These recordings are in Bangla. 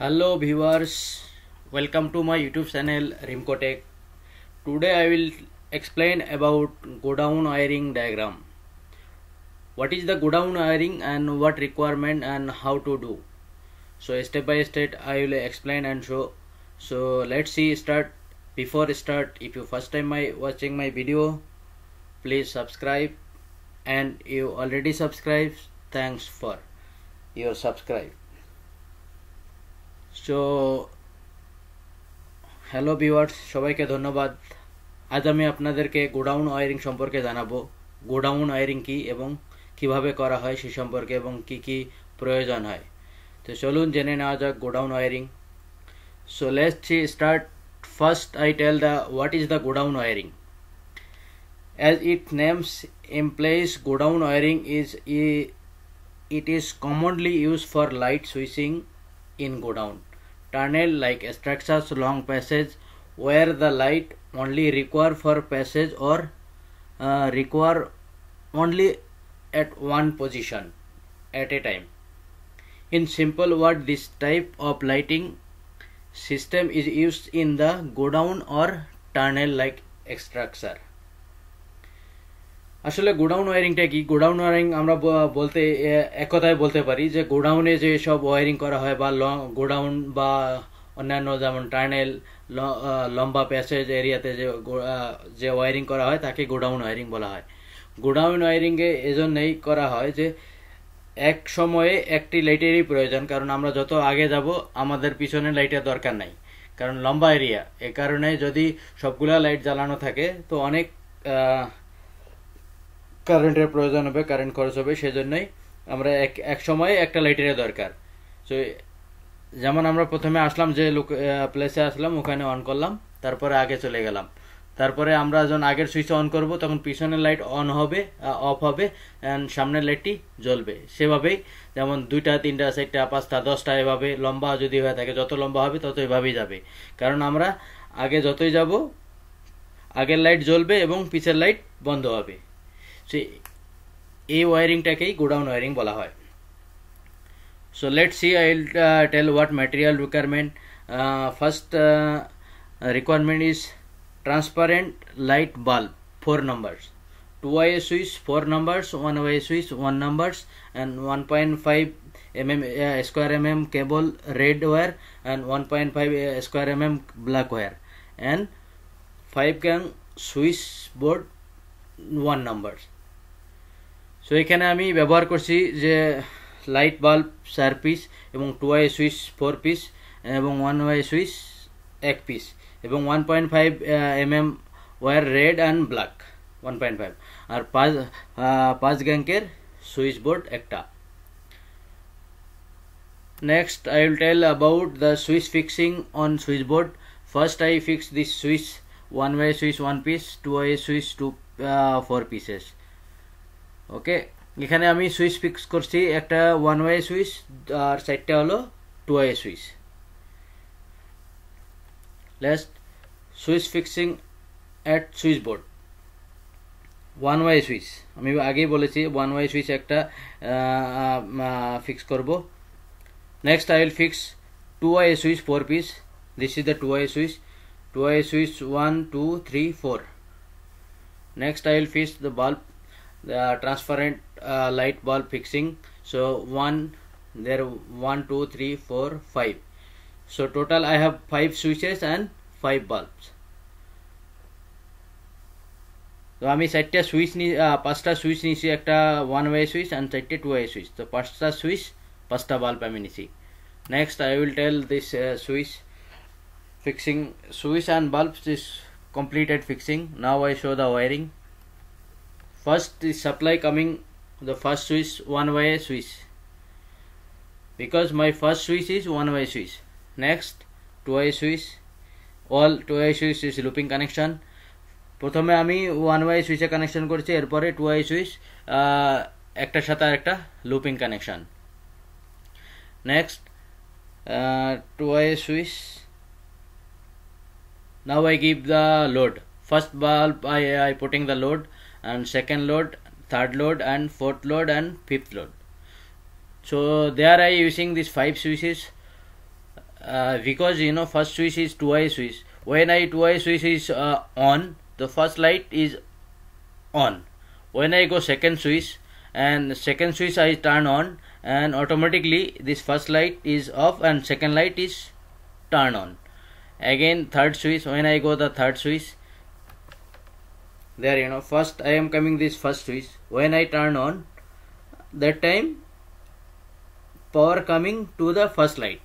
hello viewers welcome to my youtube channel rimcotech today i will explain about godown wiring diagram what is the godown wiring and what requirement and how to do so step by step i will explain and show so let's see start before start if you first time my watching my video please subscribe and you already subscribed thanks for your subscribe so hello viewers সবাইকে ধন্যবাদ আজ আমি আপনাদেরকে গোডাউন ওয়ারিং সম্পর্কে জানাবো গোডাউন ওয়ারিং কি এবং কিভাবে করা হয় সে সম্পর্কে এবং কি কি প্রয়োজন হয় তো চলুন জেনে নেওয়া যাক godown wiring so let's see start first I tell the what is the godown wiring as it names implies godown wiring is e it is commonly use for light switching in go down. Tunnel like structures long passage where the light only require for passage or uh, require only at one position at a time. In simple word this type of lighting system is used in the go down or tunnel like structure. আসলে গোডাউন ওয়ারিংটা কি গোডাউন ওয়ারিং আমরা বলতে এক কথায় বলতে পারি যে গোডাউনে যে সব ওয়ারিং করা হয় বা লং গোডাউন বা অন্যান্য যেমন টার্নেল লম্বা প্যাসেজ এরিয়াতে যে যে ওয়ারিং করা হয় তাকে গোডাউন ওয়ারিং বলা হয় গোডাউন ওয়ারিংয়ে এজন্যই করা হয় যে এক সময়ে একটি লাইটেরই প্রয়োজন কারণ আমরা যত আগে যাব আমাদের পিছনে লাইটের দরকার নাই কারণ লম্বা এরিয়া এ কারণে যদি সবগুলা লাইট জ্বালানো থাকে তো অনেক কারেন্টের প্রয়োজন হবে কারেন্ট খরচ হবে সেজন্যই আমরা এক এক সময়ে একটা লাইটের দরকার সো যেমন আমরা প্রথমে আসলাম যে লোক প্লেসে আসলাম ওখানে অন করলাম তারপরে আগে চলে গেলাম তারপরে আমরা যখন আগের সুইচ অন করব তখন পিছনের লাইট অন হবে অফ হবে অ্যান্ড সামনের লাইটটি জ্বলবে সেভাবেই যেমন দুইটা তিনটা চারটা পাঁচটা দশটা এভাবে লম্বা যদি হয়ে থাকে যত লম্বা হবে তত এভাবেই যাবে কারণ আমরা আগে যতই যাব আগের লাইট জ্বলবে এবং পিছের লাইট বন্ধ হবে से ए वायरिंग टाके गोडाउन वायरिंग बोला है so let see I tell what material requirement first requirement is transparent light bulb four numbers two way a switch four numbers one way switch one numbers and one point five M M square M M cable red wire and one point five square M M black wire and five gang switch board one numbers so এখানে আমি ব্যবহার করছি যে লাইট বাল্ব চার পিস এবং 2 ওয়াই সুইচ 4 পিস এবং 1 ওয়াই সুইচ এক পিস এবং 1.5 mm five M M wire red and black one point five আর পাঁচ পাঁচ সুইচ বোর্ড একটা next i will tell about the switch fixing on switchboard first i fix this switch one way switch one piece two way switch two uh, four pieces okay এখানে আমি সুইচ ফিক্স করছি একটা ওয়ান ওয়াই সুইচ আর সাইডটা হলো two way switch last switch fixing at switch board one way switch আমি আগেই বলেছি ওয়ান ওয়াই সুইচ একটা ফিক্স করব next I will fix two way switch four piece this is the two way switch two way switch one two three four next I will fix the bulb the transparent uh, light bulb fixing so one there one two three four five so total i have five switches and five bulbs so i mean a switch ni uh, pasta switch ni si ekta one way switch and setta two way switch so pasta switch pasta bulb i mean si. next i will tell this uh, switch fixing switch and bulbs is completed fixing now i show the wiring first is supply coming the first switch one way switch because my first switch is one way switch next two way switch all two way switch is looping connection প্রথমে আমি ওয়ান ওয়াই সুইচে কানেকশন করছি এরপরে টু ওয়াই সুইচ একটার সাথে আরেকটা looping connection next two way switch now I give the load first bulb I I putting the load and second load third load and fourth load and fifth load so there i using these five switches uh, because you know first switch is 2i switch when i 2i switch is uh, on the first light is on when i go second switch and second switch i turn on and automatically this first light is off and second light is turn on again third switch when i go the third switch there you know first I am coming this first switch when I turn on that time power coming to the first light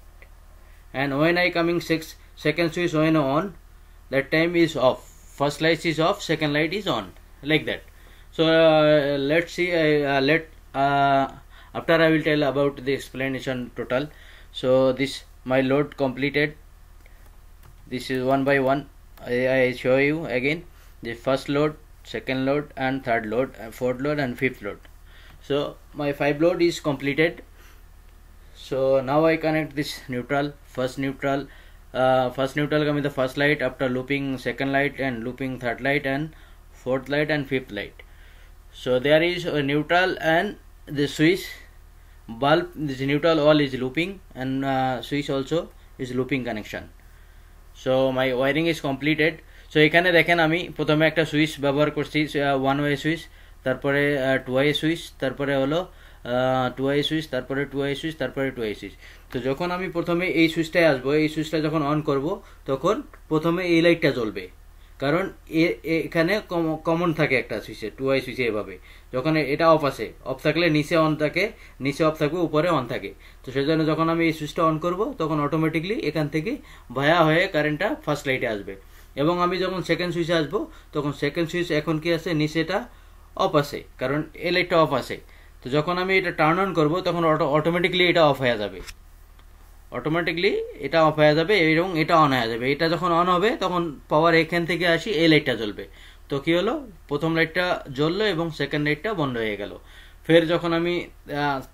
and when I coming six second switch when on that time is off first light is off second light is on like that so uh, let's see uh, uh, let uh, after I will tell about the explanation total so this my load completed this is one by one I, I show you again the first load second load and third load uh, fourth load and fifth load so my five load is completed so now I connect this neutral first neutral uh, first neutral comes the first light after looping second light and looping third light and fourth light and fifth light so there is a neutral and the switch bulb this neutral all is looping and uh, switch also is looping connection so my wiring is completed so এখানে দেখেন আমি প্রথমে একটা সুইচ ব্যবহার করছি ওয়ান ওয়ে সুইচ তারপরে টু ওয়ে সুইচ তারপরে হলো টু আই সুইচ তারপরে টু আই সুইচ তারপরে টু আই সুইচ তো যখন আমি প্রথমে এই সুইচটায় আসবো এই সুইচটা যখন অন করব তখন প্রথমে এই লাইটটা জ্বলবে কারণ এখানে কমন থাকে একটা সুইচে টু আই সুইচে এভাবে যখন এটা অফ আছে অফ থাকলে নিচে অন থাকে নিচে অফ থাকবে উপরে অন থাকে তো সেই জন্য যখন আমি এই সুইচটা অন করব তখন অটোমেটিকলি এখান থেকে ভায়া হয়ে কারেন্টটা ফার্স্ট লাইটে আসবে এবং আমি যখন সেকেন্ড সুইচে আসবো তখন সেকেন্ড সুইচ এখন কি আছে নিচেটা অফ আছে কারণ এল লাইটটা অফ আছে তো যখন আমি এটা টার্ন অন করবো তখন অটোমেটিকলি এটা অফ হয়ে যাবে অটোমেটিকলি এটা অফ হয়ে যাবে এবং এটা অন হয়ে যাবে এটা যখন অন হবে তখন পাওয়ার এখান থেকে আসি এই লাইটটা জ্বলবে তো কী হলো প্রথম লাইটটা জ্বললো এবং সেকেন্ড লাইটটা বন্ধ হয়ে গেল ফের যখন আমি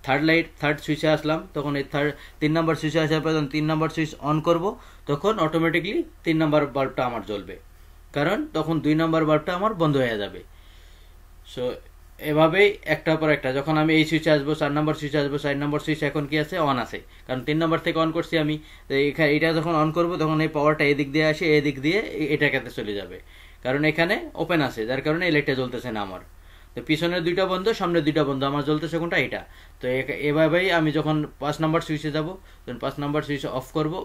থার্ড লাইট থার্ড সুইচে আসলাম তখন এই থার্ড তিন নম্বর সুইচে আসার পর তিন নম্বর সুইচ অন করব তখন অটোমেটিকলি তিন নম্বর বাল্বটা আমার জ্বলবে কারণ তখন দুই নম্বর বাল্বটা আমার বন্ধ হয়ে যাবে সো এভাবেই একটা পর একটা যখন আমি এই সুইচে আসবো চার নম্বর সুইচে আসবো চার নম্বর সুইচ এখন কি আছে অন আছে কারণ তিন নম্বর থেকে অন করছি আমি এখানে এটা যখন অন করব তখন এই পাওয়ারটা এদিক দিয়ে আসে এদিক দিয়ে এটা কাতে চলে যাবে কারণ এখানে ওপেন আছে যার কারণে এই লাইটটা জ্বলতেছে না আমার তো পিছনের দুইটা বন্ধ সামনে দুইটা বন্ধ আমার জ্বলতেছে কোনটা এটা তো এভাবেই আমি যখন পাঁচ নাম্বার সুইচে যাবো তখন পাঁচ নাম্বার সুইচ অফ করবো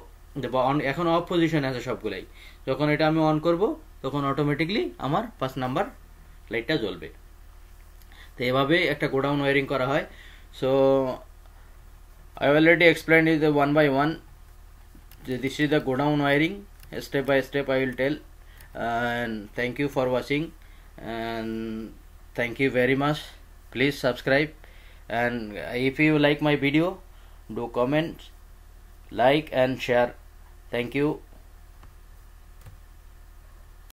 বা অন এখন অফ পজিশনে আছে সবগুলাই যখন এটা আমি অন করব তখন অটোমেটিকলি আমার পাঁচ নাম্বার লাইটটা জ্বলবে তো এভাবে একটা গোডাউন ওয়ারিং করা হয় so I already explain is one by one this is the godown wiring step by step I will tell and thank you for watching and thank you very much please subscribe and if you like my video do comment like and share thank you